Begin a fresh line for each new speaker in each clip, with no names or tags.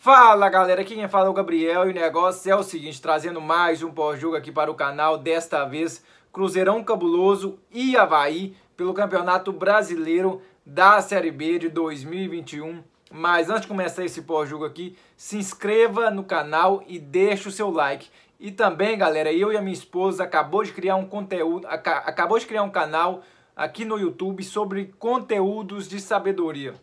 Fala galera, aqui quem fala é o Gabriel e o negócio é o seguinte, trazendo mais um pós-jogo aqui para o canal, desta vez Cruzeirão Cabuloso e Havaí pelo Campeonato Brasileiro da Série B de 2021. Mas antes de começar esse pós-jogo aqui, se inscreva no canal e deixe o seu like. E também, galera, eu e a minha esposa acabou de criar um conteúdo, acabou de criar um canal aqui no YouTube sobre conteúdos de sabedoria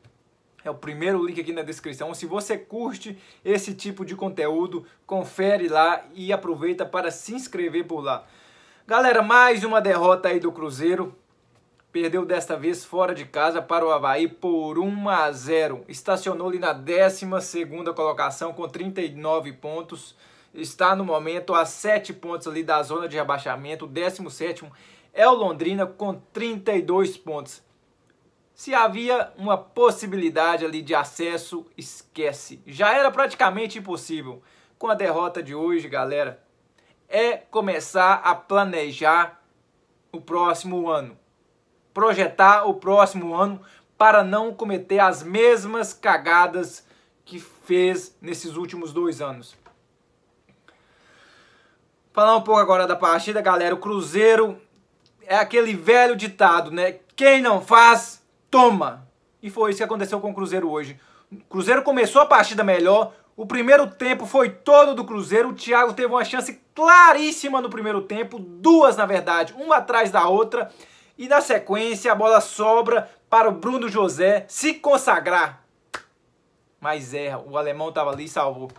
é o primeiro link aqui na descrição. Se você curte esse tipo de conteúdo, confere lá e aproveita para se inscrever por lá. Galera, mais uma derrota aí do Cruzeiro. Perdeu desta vez fora de casa para o Havaí por 1 a 0. Estacionou ali na 12 colocação com 39 pontos. Está no momento a 7 pontos ali da zona de rebaixamento. O 17 é o Londrina com 32 pontos se havia uma possibilidade ali de acesso, esquece. Já era praticamente impossível. Com a derrota de hoje, galera, é começar a planejar o próximo ano. Projetar o próximo ano para não cometer as mesmas cagadas que fez nesses últimos dois anos. Falar um pouco agora da partida, galera. O Cruzeiro é aquele velho ditado, né? Quem não faz, toma! E foi isso que aconteceu com o Cruzeiro hoje. O Cruzeiro começou a partida melhor, o primeiro tempo foi todo do Cruzeiro. O Thiago teve uma chance claríssima no primeiro tempo, duas na verdade, uma atrás da outra. E na sequência a bola sobra para o Bruno José se consagrar. Mas erra, é, o alemão estava ali e salvou.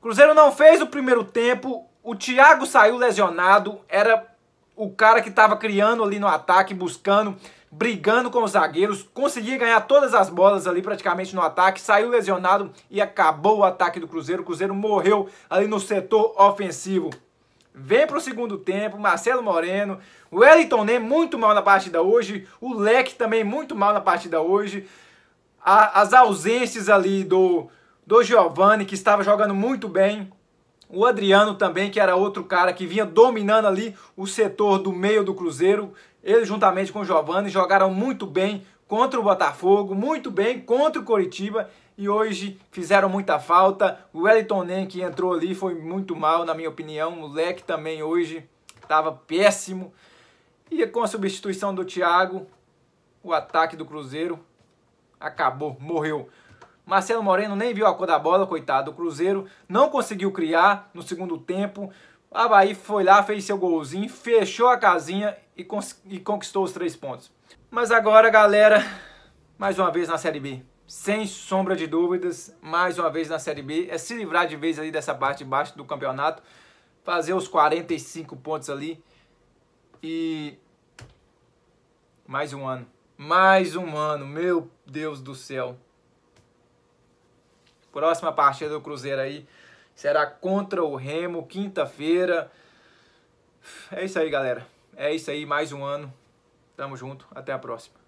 Cruzeiro não fez o primeiro tempo, o Thiago saiu lesionado, era o cara que estava criando ali no ataque, buscando brigando com os zagueiros, conseguia ganhar todas as bolas ali praticamente no ataque, saiu lesionado e acabou o ataque do Cruzeiro. O Cruzeiro morreu ali no setor ofensivo. Vem para o segundo tempo, Marcelo Moreno, o Wellington Ney muito mal na partida hoje, o Leque também muito mal na partida hoje. A, as ausências ali do, do Giovanni, que estava jogando muito bem, o Adriano também, que era outro cara que vinha dominando ali o setor do meio do Cruzeiro. Ele juntamente com o Giovani jogaram muito bem contra o Botafogo, muito bem contra o Coritiba e hoje fizeram muita falta. O Wellington Nen que entrou ali foi muito mal, na minha opinião. O Leque também hoje estava péssimo. E com a substituição do Thiago, o ataque do Cruzeiro acabou, morreu. Marcelo Moreno nem viu a cor da bola, coitado do Cruzeiro. Não conseguiu criar no segundo tempo. A Bahia foi lá, fez seu golzinho, fechou a casinha e, e conquistou os três pontos. Mas agora, galera, mais uma vez na Série B. Sem sombra de dúvidas, mais uma vez na Série B. É se livrar de vez ali dessa parte de baixo do campeonato. Fazer os 45 pontos ali. E. Mais um ano. Mais um ano. Meu Deus do céu. Próxima partida do Cruzeiro aí será contra o Remo, quinta-feira. É isso aí, galera. É isso aí, mais um ano. Tamo junto, até a próxima.